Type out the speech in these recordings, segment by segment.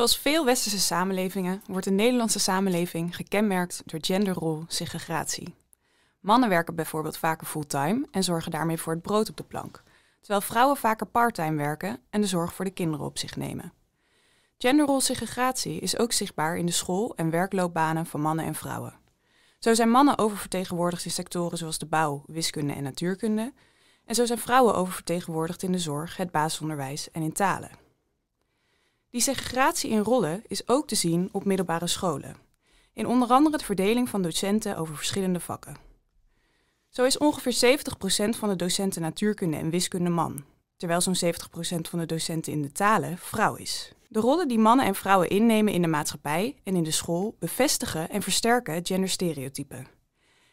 Zoals veel westerse samenlevingen wordt de Nederlandse samenleving gekenmerkt door genderrol segregatie. Mannen werken bijvoorbeeld vaker fulltime en zorgen daarmee voor het brood op de plank, terwijl vrouwen vaker parttime werken en de zorg voor de kinderen op zich nemen. Genderrol segregatie is ook zichtbaar in de school- en werkloopbanen van mannen en vrouwen. Zo zijn mannen oververtegenwoordigd in sectoren zoals de bouw, wiskunde en natuurkunde, en zo zijn vrouwen oververtegenwoordigd in de zorg, het basisonderwijs en in talen. Die segregatie in rollen is ook te zien op middelbare scholen. In onder andere de verdeling van docenten over verschillende vakken. Zo is ongeveer 70% van de docenten natuurkunde en wiskunde man, terwijl zo'n 70% van de docenten in de talen vrouw is. De rollen die mannen en vrouwen innemen in de maatschappij en in de school bevestigen en versterken genderstereotypen.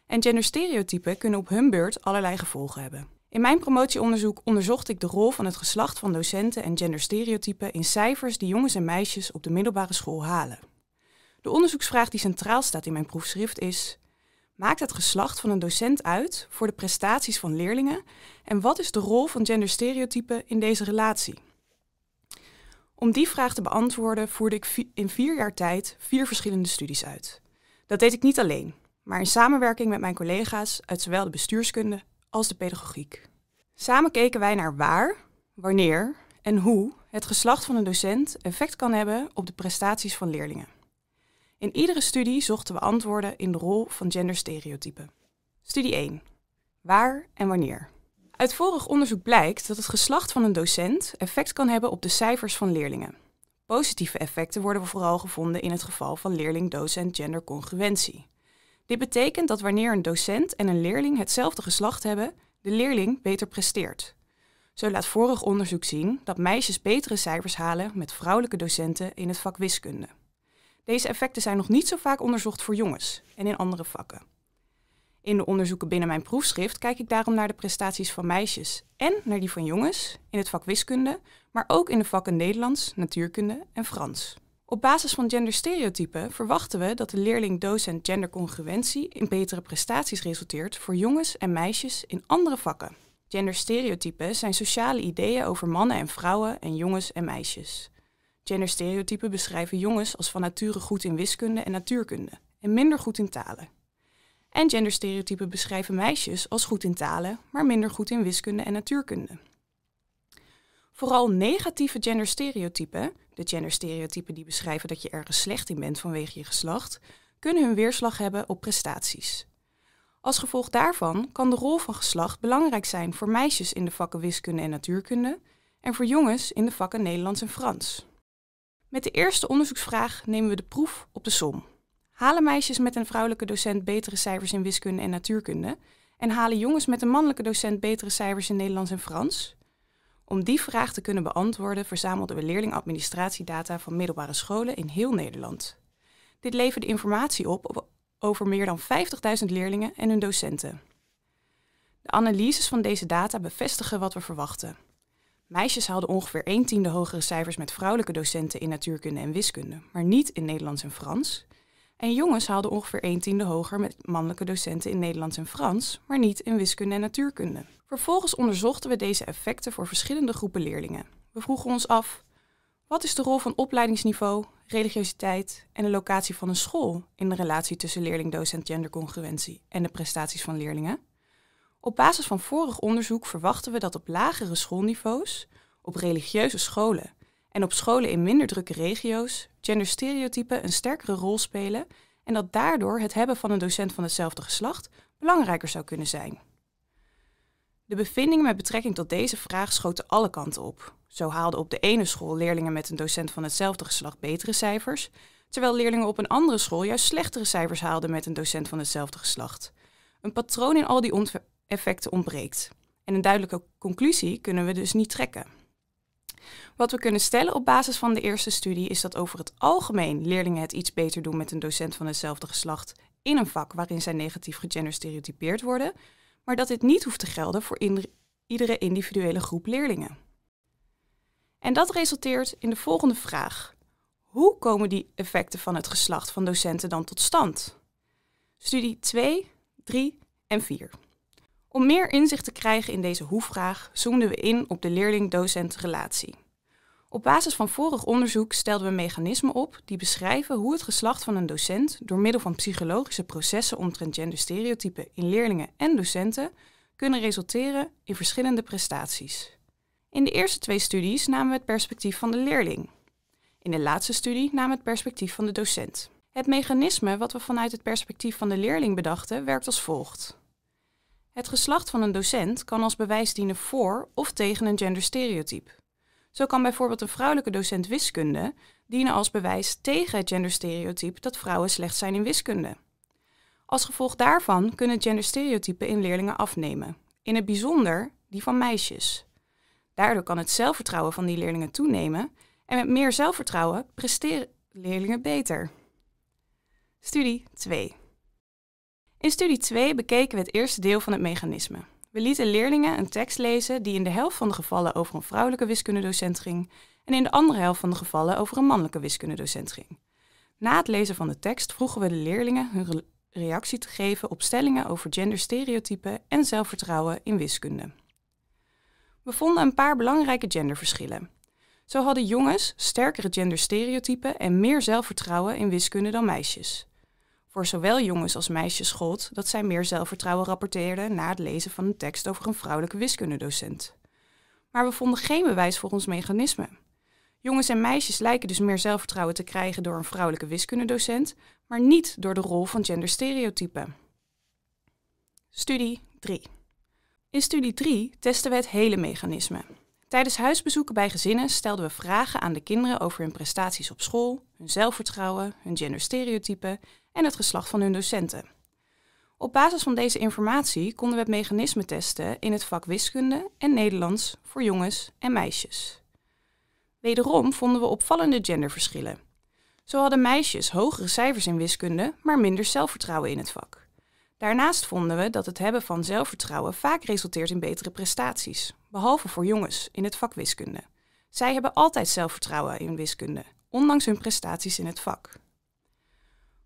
En genderstereotypen kunnen op hun beurt allerlei gevolgen hebben. In mijn promotieonderzoek onderzocht ik de rol van het geslacht van docenten en genderstereotypen in cijfers die jongens en meisjes op de middelbare school halen. De onderzoeksvraag die centraal staat in mijn proefschrift is: Maakt het geslacht van een docent uit voor de prestaties van leerlingen en wat is de rol van genderstereotypen in deze relatie? Om die vraag te beantwoorden voerde ik in vier jaar tijd vier verschillende studies uit. Dat deed ik niet alleen, maar in samenwerking met mijn collega's uit zowel de bestuurskunde als de pedagogiek. Samen keken wij naar waar, wanneer en hoe het geslacht van een docent effect kan hebben op de prestaties van leerlingen. In iedere studie zochten we antwoorden in de rol van genderstereotypen. Studie 1. Waar en wanneer. Uit vorig onderzoek blijkt dat het geslacht van een docent effect kan hebben op de cijfers van leerlingen. Positieve effecten worden vooral gevonden in het geval van leerling-docent-gendercongruentie. Dit betekent dat wanneer een docent en een leerling hetzelfde geslacht hebben, de leerling beter presteert. Zo laat vorig onderzoek zien dat meisjes betere cijfers halen met vrouwelijke docenten in het vak wiskunde. Deze effecten zijn nog niet zo vaak onderzocht voor jongens en in andere vakken. In de onderzoeken binnen mijn proefschrift kijk ik daarom naar de prestaties van meisjes en naar die van jongens in het vak wiskunde, maar ook in de vakken Nederlands, natuurkunde en Frans. Op basis van genderstereotypen verwachten we dat de leerling-docent gendercongruentie in betere prestaties resulteert voor jongens en meisjes in andere vakken. Genderstereotypen zijn sociale ideeën over mannen en vrouwen en jongens en meisjes. Genderstereotypen beschrijven jongens als van nature goed in wiskunde en natuurkunde en minder goed in talen. En genderstereotypen beschrijven meisjes als goed in talen, maar minder goed in wiskunde en natuurkunde. Vooral negatieve genderstereotypen, de genderstereotypen die beschrijven dat je ergens slecht in bent vanwege je geslacht, kunnen hun weerslag hebben op prestaties. Als gevolg daarvan kan de rol van geslacht belangrijk zijn voor meisjes in de vakken wiskunde en natuurkunde en voor jongens in de vakken Nederlands en Frans. Met de eerste onderzoeksvraag nemen we de proef op de som. Halen meisjes met een vrouwelijke docent betere cijfers in wiskunde en natuurkunde en halen jongens met een mannelijke docent betere cijfers in Nederlands en Frans? Om die vraag te kunnen beantwoorden verzamelden we leerlingadministratiedata van middelbare scholen in heel Nederland. Dit leverde informatie op over meer dan 50.000 leerlingen en hun docenten. De analyses van deze data bevestigen wat we verwachten. Meisjes haalden ongeveer 1 tiende hogere cijfers met vrouwelijke docenten in natuurkunde en wiskunde, maar niet in Nederlands en Frans. En jongens haalden ongeveer 1 tiende hoger met mannelijke docenten in Nederlands en Frans, maar niet in wiskunde en natuurkunde. Vervolgens onderzochten we deze effecten voor verschillende groepen leerlingen. We vroegen ons af, wat is de rol van opleidingsniveau, religiositeit en de locatie van een school in de relatie tussen leerling-docent gendercongruentie en de prestaties van leerlingen? Op basis van vorig onderzoek verwachten we dat op lagere schoolniveaus, op religieuze scholen en op scholen in minder drukke regio's genderstereotypen een sterkere rol spelen en dat daardoor het hebben van een docent van hetzelfde geslacht belangrijker zou kunnen zijn. De bevindingen met betrekking tot deze vraag schoten alle kanten op. Zo haalden op de ene school leerlingen met een docent van hetzelfde geslacht betere cijfers, terwijl leerlingen op een andere school juist slechtere cijfers haalden met een docent van hetzelfde geslacht. Een patroon in al die effecten ontbreekt. En een duidelijke conclusie kunnen we dus niet trekken. Wat we kunnen stellen op basis van de eerste studie is dat over het algemeen leerlingen het iets beter doen met een docent van hetzelfde geslacht in een vak waarin zij negatief gegenderstereotypeerd worden, maar dat dit niet hoeft te gelden voor iedere individuele groep leerlingen. En dat resulteert in de volgende vraag. Hoe komen die effecten van het geslacht van docenten dan tot stand? Studie 2, 3 en 4. Om meer inzicht te krijgen in deze hoe-vraag zoomden we in op de leerling-docent relatie. Op basis van vorig onderzoek stelden we mechanismen op die beschrijven hoe het geslacht van een docent door middel van psychologische processen omtrent genderstereotypen in leerlingen en docenten kunnen resulteren in verschillende prestaties. In de eerste twee studies namen we het perspectief van de leerling. In de laatste studie namen we het perspectief van de docent. Het mechanisme wat we vanuit het perspectief van de leerling bedachten werkt als volgt. Het geslacht van een docent kan als bewijs dienen voor of tegen een genderstereotype. Zo kan bijvoorbeeld een vrouwelijke docent wiskunde dienen als bewijs tegen het genderstereotype dat vrouwen slecht zijn in wiskunde. Als gevolg daarvan kunnen genderstereotypen in leerlingen afnemen, in het bijzonder die van meisjes. Daardoor kan het zelfvertrouwen van die leerlingen toenemen en met meer zelfvertrouwen presteren leerlingen beter. Studie 2. In studie 2 bekeken we het eerste deel van het mechanisme. We lieten leerlingen een tekst lezen die in de helft van de gevallen over een vrouwelijke wiskundedocent ging en in de andere helft van de gevallen over een mannelijke wiskundedocent ging. Na het lezen van de tekst vroegen we de leerlingen hun reactie te geven op stellingen over genderstereotypen en zelfvertrouwen in wiskunde. We vonden een paar belangrijke genderverschillen. Zo hadden jongens sterkere genderstereotypen en meer zelfvertrouwen in wiskunde dan meisjes voor zowel jongens als meisjes gold dat zij meer zelfvertrouwen rapporteerden na het lezen van een tekst over een vrouwelijke wiskundedocent. Maar we vonden geen bewijs voor ons mechanisme. Jongens en meisjes lijken dus meer zelfvertrouwen te krijgen door een vrouwelijke wiskundedocent, maar niet door de rol van genderstereotypen. Studie 3. In studie 3 testen we het hele mechanisme. Tijdens huisbezoeken bij gezinnen stelden we vragen aan de kinderen over hun prestaties op school, hun zelfvertrouwen, hun genderstereotypen en het geslacht van hun docenten. Op basis van deze informatie konden we het mechanisme testen in het vak wiskunde en Nederlands voor jongens en meisjes. Wederom vonden we opvallende genderverschillen. Zo hadden meisjes hogere cijfers in wiskunde, maar minder zelfvertrouwen in het vak. Daarnaast vonden we dat het hebben van zelfvertrouwen vaak resulteert in betere prestaties, behalve voor jongens in het vak wiskunde. Zij hebben altijd zelfvertrouwen in wiskunde ondanks hun prestaties in het vak.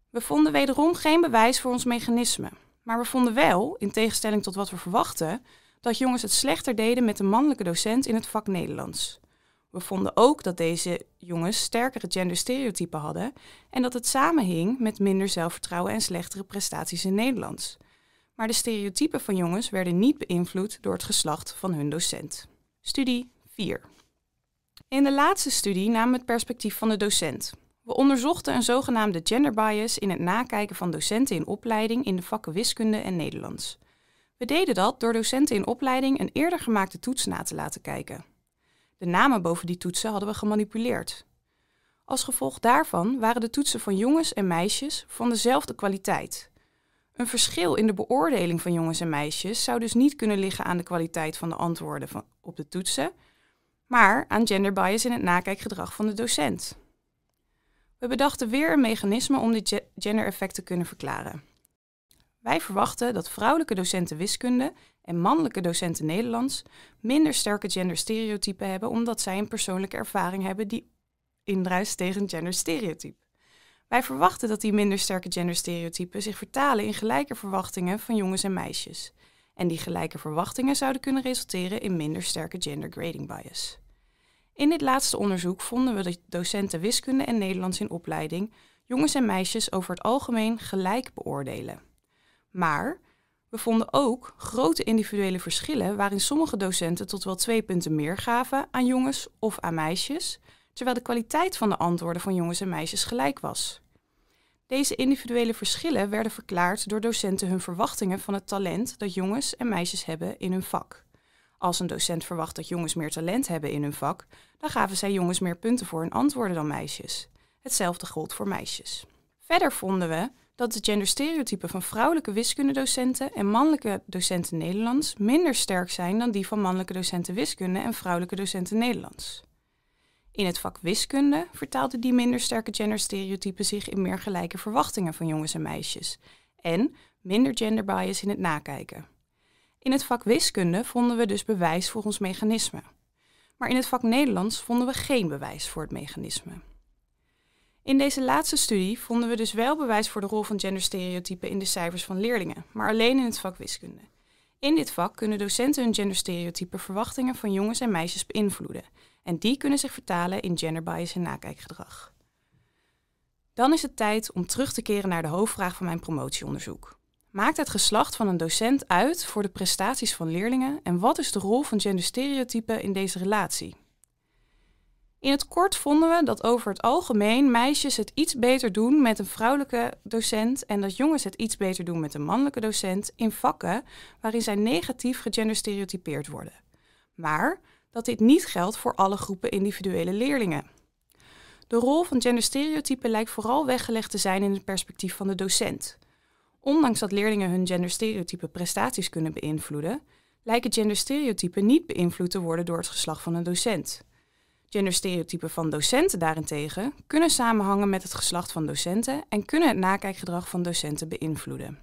We vonden wederom geen bewijs voor ons mechanisme, maar we vonden wel, in tegenstelling tot wat we verwachten, dat jongens het slechter deden met de mannelijke docent in het vak Nederlands. We vonden ook dat deze jongens sterkere genderstereotypen hadden en dat het samenhing met minder zelfvertrouwen en slechtere prestaties in Nederlands. Maar de stereotypen van jongens werden niet beïnvloed door het geslacht van hun docent. Studie 4. In de laatste studie namen we het perspectief van de docent. We onderzochten een zogenaamde genderbias in het nakijken van docenten in opleiding in de vakken wiskunde en Nederlands. We deden dat door docenten in opleiding een eerder gemaakte toets na te laten kijken. De namen boven die toetsen hadden we gemanipuleerd. Als gevolg daarvan waren de toetsen van jongens en meisjes van dezelfde kwaliteit. Een verschil in de beoordeling van jongens en meisjes zou dus niet kunnen liggen aan de kwaliteit van de antwoorden op de toetsen, maar aan genderbias in het nakijkgedrag van de docent. We bedachten weer een mechanisme om dit gendereffect te kunnen verklaren. Wij verwachten dat vrouwelijke docenten wiskunde en mannelijke docenten Nederlands minder sterke genderstereotypen hebben omdat zij een persoonlijke ervaring hebben die indruist tegen genderstereotype. Wij verwachten dat die minder sterke genderstereotypen zich vertalen in gelijke verwachtingen van jongens en meisjes en die gelijke verwachtingen zouden kunnen resulteren in minder sterke gender grading bias. In dit laatste onderzoek vonden we dat docenten wiskunde en Nederlands in opleiding jongens en meisjes over het algemeen gelijk beoordelen. Maar we vonden ook grote individuele verschillen waarin sommige docenten tot wel twee punten meer gaven aan jongens of aan meisjes, terwijl de kwaliteit van de antwoorden van jongens en meisjes gelijk was. Deze individuele verschillen werden verklaard door docenten hun verwachtingen van het talent dat jongens en meisjes hebben in hun vak. Als een docent verwacht dat jongens meer talent hebben in hun vak, dan gaven zij jongens meer punten voor hun antwoorden dan meisjes. Hetzelfde gold voor meisjes. Verder vonden we dat de genderstereotypen van vrouwelijke wiskundedocenten en mannelijke docenten Nederlands minder sterk zijn dan die van mannelijke docenten wiskunde en vrouwelijke docenten Nederlands. In het vak wiskunde vertaalden die minder sterke genderstereotypen zich in meer gelijke verwachtingen van jongens en meisjes en minder genderbias in het nakijken. In het vak wiskunde vonden we dus bewijs voor ons mechanisme. Maar in het vak Nederlands vonden we geen bewijs voor het mechanisme. In deze laatste studie vonden we dus wel bewijs voor de rol van genderstereotypen in de cijfers van leerlingen, maar alleen in het vak wiskunde. In dit vak kunnen docenten hun genderstereotype verwachtingen van jongens en meisjes beïnvloeden en die kunnen zich vertalen in genderbias en nakijkgedrag. Dan is het tijd om terug te keren naar de hoofdvraag van mijn promotieonderzoek. Maakt het geslacht van een docent uit voor de prestaties van leerlingen en wat is de rol van genderstereotypen in deze relatie? In het kort vonden we dat over het algemeen meisjes het iets beter doen met een vrouwelijke docent en dat jongens het iets beter doen met een mannelijke docent in vakken waarin zij negatief gegenderstereotypeerd worden. Maar dat dit niet geldt voor alle groepen individuele leerlingen. De rol van genderstereotypen lijkt vooral weggelegd te zijn in het perspectief van de docent. Ondanks dat leerlingen hun genderstereotype prestaties kunnen beïnvloeden, lijken genderstereotypen niet beïnvloed te worden door het geslacht van een docent. Genderstereotypen van docenten daarentegen kunnen samenhangen met het geslacht van docenten en kunnen het nakijkgedrag van docenten beïnvloeden.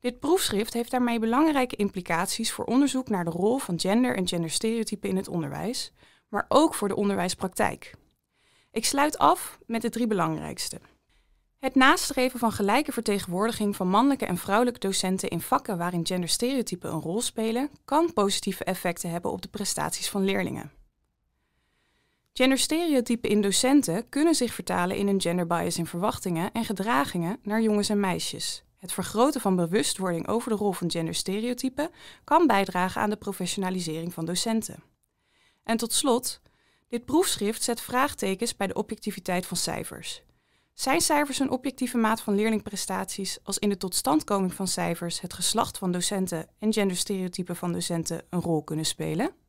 Dit proefschrift heeft daarmee belangrijke implicaties voor onderzoek naar de rol van gender en genderstereotypen in het onderwijs, maar ook voor de onderwijspraktijk. Ik sluit af met de drie belangrijkste. Het nastreven van gelijke vertegenwoordiging van mannelijke en vrouwelijke docenten in vakken waarin genderstereotypen een rol spelen, kan positieve effecten hebben op de prestaties van leerlingen. Genderstereotypen in docenten kunnen zich vertalen in een genderbias in verwachtingen en gedragingen naar jongens en meisjes. Het vergroten van bewustwording over de rol van genderstereotypen kan bijdragen aan de professionalisering van docenten. En tot slot, dit proefschrift zet vraagtekens bij de objectiviteit van cijfers. Zijn cijfers een objectieve maat van leerlingprestaties als in de totstandkoming van cijfers het geslacht van docenten en genderstereotypen van docenten een rol kunnen spelen?